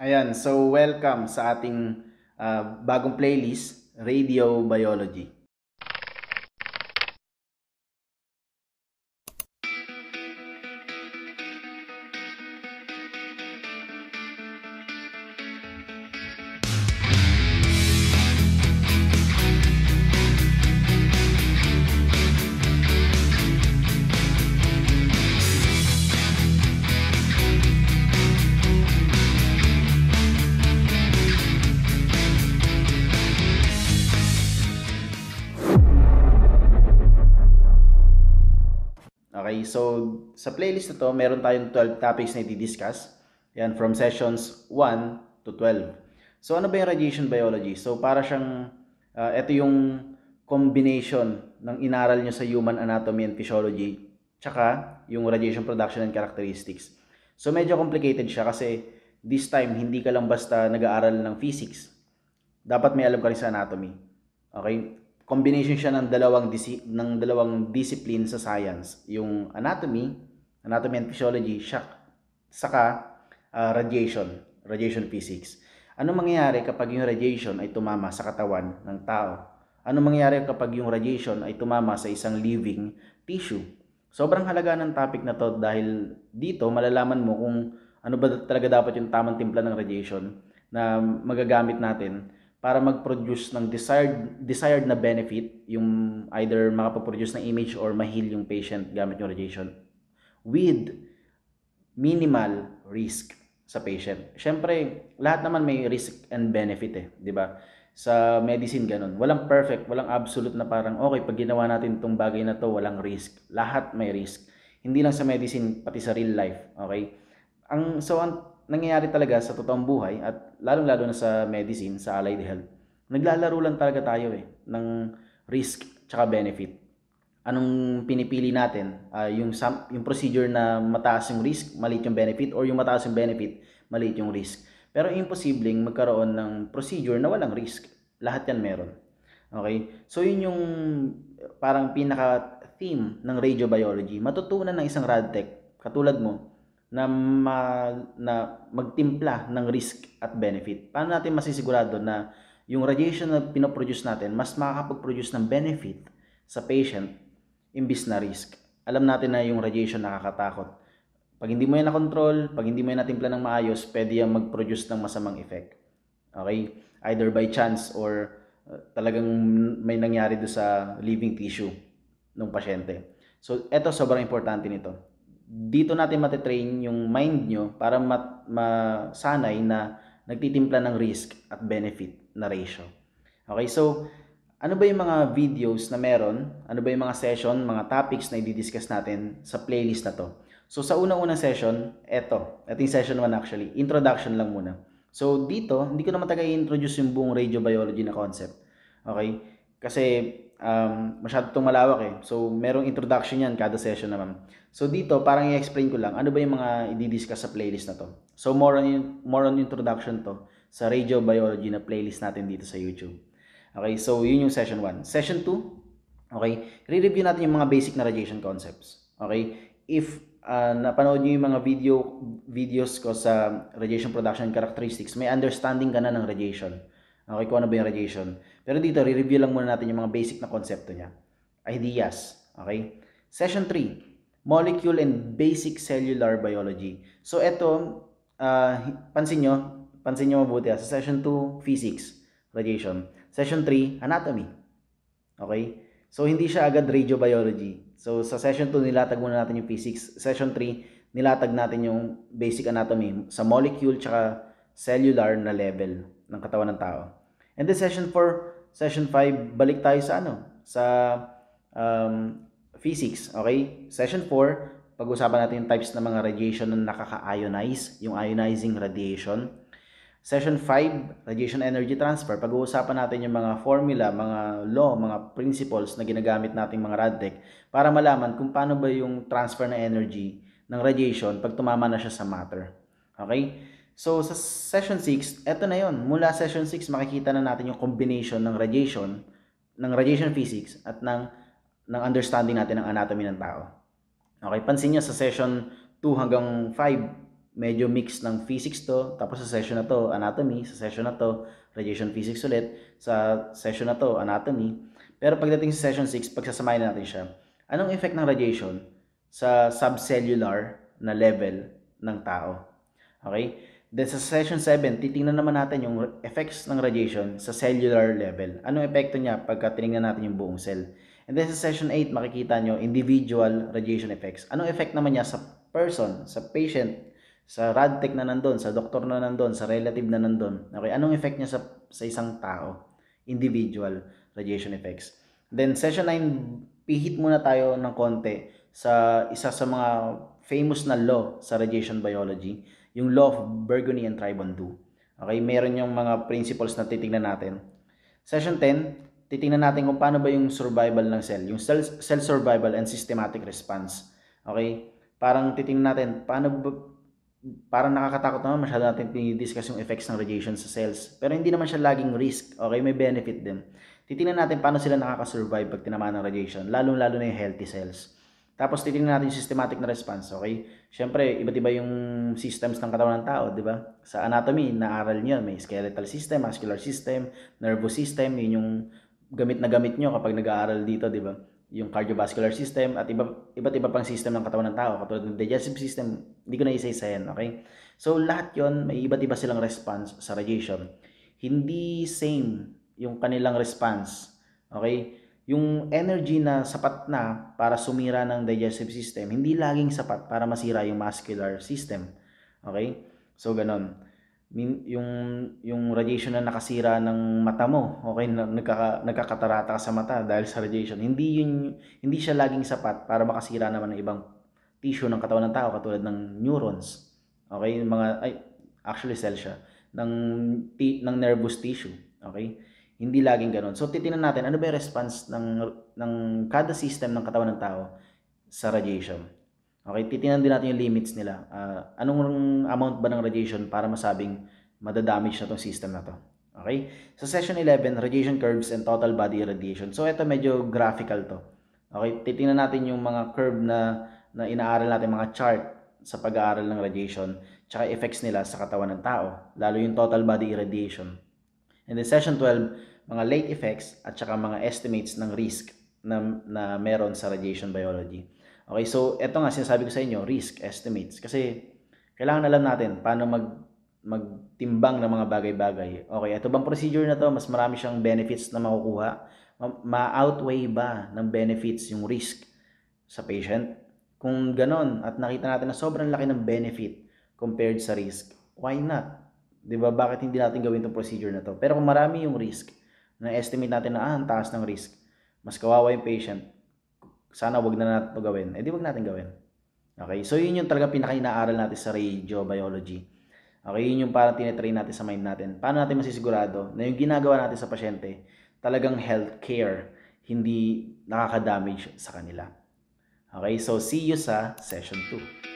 Ayan, so welcome sa ating uh, bagong playlist, Radio Biology. Okay, so sa playlist na to, meron tayong 12 topics na i-discuss. Yan, from sessions 1 to 12. So ano ba yung radiation biology? So para siyang, uh, ah, ito yung combination ng inaral nyo sa human anatomy and physiology, tsaka yung radiation production and characteristics. So medyo complicated siya kasi this time, hindi ka lang basta nag-aaral ng physics. Dapat may alam ka rin sa anatomy. Okay? combination siya ng dalawang ng dalawang discipline sa science, yung anatomy, anatomy and physiology, shock, saka uh, radiation, radiation physics. Ano mangyayari kapag yung radiation ay tumama sa katawan ng tao? Ano mangyayari kapag yung radiation ay tumama sa isang living tissue? Sobrang halaga ng topic na to dahil dito malalaman mo kung ano ba talaga dapat yung tamang timpla ng radiation na magagamit natin para mag-produce ng desired desired na benefit yung either makapaproduce ng image or mahil yung patient gamit yung radiation with minimal risk sa patient. Syempre, lahat naman may risk and benefit eh, 'di ba? Sa medicine ganun. Walang perfect, walang absolute na parang okay pag ginawa natin tong bagay na to, walang risk. Lahat may risk. Hindi lang sa medicine, pati sa real life, okay? Ang so ang nangyayari talaga sa totoong buhay at lalong-lalo na sa medicine, sa allied health, naglalaro lang talaga tayo eh ng risk tsaka benefit. Anong pinipili natin? Uh, yung, yung procedure na mataas yung risk, maliit yung benefit, or yung mataas yung benefit, maliit yung risk. Pero imposibleng magkaroon ng procedure na walang risk. Lahat yan meron. Okay? So yun yung parang pinaka theme ng radiobiology. Matutunan ng isang radtech katulad mo na, ma, na magtimpla ng risk at benefit. Paano natin masisigurado na yung radiation na pinoproduce natin, mas makakapag-produce ng benefit sa patient imbis na risk. Alam natin na yung radiation nakakatakot. Pag hindi mo yan na-control, pag hindi mo yan natimpla ng maayos, pwede yan mag-produce ng masamang effect. Okay? Either by chance or uh, talagang may nangyari do sa living tissue ng pasyente. So, eto sobrang importante nito dito natin matetrain yung mind nyo para mat, masanay na nagtitimpla ng risk at benefit na ratio. Okay, so ano ba yung mga videos na meron? Ano ba yung mga session, mga topics na i-discuss natin sa playlist na to? So sa unang-unang session, eto. Ito yung session 1 actually. Introduction lang muna. So dito, hindi ko naman taga-introduce yung buong radiobiology na concept. Okay? Kasi um, masyado itong malawak eh. So, merong introduction yan kada session naman. So, dito, parang i-explain ko lang, ano ba yung mga i-discuss sa playlist na to. So, more on, more on introduction to sa radio biology na playlist natin dito sa YouTube. Okay, so yun yung session 1. Session 2, okay, re-review natin yung mga basic na radiation concepts. Okay, if uh, napanood nyo yung mga video videos ko sa radiation production characteristics, may understanding ka na ng radiation. Okay, kung ano ba yung radiation. Pero dito, re-review lang muna natin yung mga basic na konsepto niya. Ideas. Okay? Session 3, Molecule and Basic Cellular Biology. So, ito, uh, ah, pansin nyo, pansin nyo mabuti ha. Ah, sa session 2, Physics, Radiation. Session 3, Anatomy. Okay? So, hindi siya agad radiobiology. So, sa session 2, nilatag muna natin yung physics. Session 3, nilatag natin yung basic anatomy sa molecule tsaka cellular na level ng katawan ng tao. And then session 4, session 5, balik tayo sa ano? Sa um, physics, okay? Session 4, pag-usapan natin yung types ng mga radiation na nakaka-ionize, yung ionizing radiation. Session 5, radiation energy transfer. Pag-uusapan natin yung mga formula, mga law, mga principles na ginagamit nating mga radtech para malaman kung paano ba yung transfer ng energy ng radiation pag tumama na siya sa matter. Okay? So sa session 6, eto na yon. Mula session 6 makikita na natin yung combination ng radiation ng radiation physics at ng ng understanding natin ng anatomy ng tao. Okay, pansin niyo sa session 2 hanggang 5 medyo mix ng physics to, tapos sa session na to anatomy, sa session na to radiation physics ulit, sa session na to anatomy. Pero pagdating sa session 6, pagsasamahin natin siya. Anong effect ng radiation sa subcellular na level ng tao? Okay? Then sa session 7, titingnan naman natin yung effects ng radiation sa cellular level. Anong epekto niya pagka tinignan natin yung buong cell. And then sa session 8, makikita nyo individual radiation effects. Anong effect naman niya sa person, sa patient, sa radtech na nandun, sa doktor na nandun, sa relative na nandun. Okay, anong effect niya sa, sa isang tao? Individual radiation effects. Then session 9, pihit muna tayo ng konti sa isa sa mga famous na law sa radiation biology yung law of Burgundy and Tribondu. Okay, meron yung mga principles na titingnan natin. Session 10, titingnan natin kung paano ba yung survival ng cell, yung cell, cell survival and systematic response. Okay? Parang titingnan natin paano ba, parang nakakatakot naman masyado natin pinidiscuss yung effects ng radiation sa cells. Pero hindi naman siya laging risk. Okay, may benefit din. Titingnan natin paano sila nakaka-survive pag tinamaan ng radiation, lalong-lalo na yung healthy cells. Tapos titingnan natin yung systematic na response, okay? Siyempre, iba't iba yung systems ng katawan ng tao, di ba? Sa anatomy, naaral niyo may skeletal system, muscular system, nervous system, yun yung gamit na gamit nyo kapag nag-aaral dito, di ba? Yung cardiovascular system at iba, iba't iba pang system ng katawan ng tao, katulad ng digestive system, hindi ko na isa okay? So, lahat yon may iba't iba silang response sa radiation. Hindi same yung kanilang response, okay? yung energy na sapat na para sumira ng digestive system, hindi laging sapat para masira yung muscular system. Okay? So, ganun. Yung, yung radiation na nakasira ng mata mo, okay, nagkaka, nagkakatarata ka sa mata dahil sa radiation, hindi, yun, hindi siya laging sapat para makasira naman ng ibang tissue ng katawan ng tao, katulad ng neurons. Okay? Mga, ay, actually cell siya, ng, ng nervous tissue. Okay? Hindi laging ganun. So titingnan natin ano ba yung response ng ng kada system ng katawan ng tao sa radiation. Okay, titingnan din natin yung limits nila. Uh, anong amount ba ng radiation para masabing madadamage na tong system na to. Okay? So session 11, radiation curves and total body radiation. So ito medyo graphical to. Okay, titingnan natin yung mga curve na na inaaral natin mga chart sa pag-aaral ng radiation, tsaka effects nila sa katawan ng tao, lalo yung total body irradiation. And then session 12, mga late effects at saka mga estimates ng risk na, na meron sa radiation biology. Okay, so eto nga sinasabi ko sa inyo, risk estimates. Kasi kailangan alam natin paano mag magtimbang ng mga bagay-bagay. Okay, ito bang procedure na to, mas marami siyang benefits na makukuha? Ma-outweigh ba ng benefits yung risk sa patient? Kung ganon, at nakita natin na sobrang laki ng benefit compared sa risk, why not? 'Di ba? Bakit hindi natin gawin tong procedure na to? Pero kung marami yung risk, na-estimate natin na ah, ang taas ng risk, mas kawawa yung patient, sana wag na natin to gawin. Eh di wag natin gawin. Okay? So yun yung talaga pinaka-inaaral natin sa radiobiology. Okay, yun yung parang tinetrain natin sa mind natin. Paano natin masisigurado na yung ginagawa natin sa pasyente talagang healthcare, hindi nakaka-damage sa kanila. Okay, so see you sa session 2.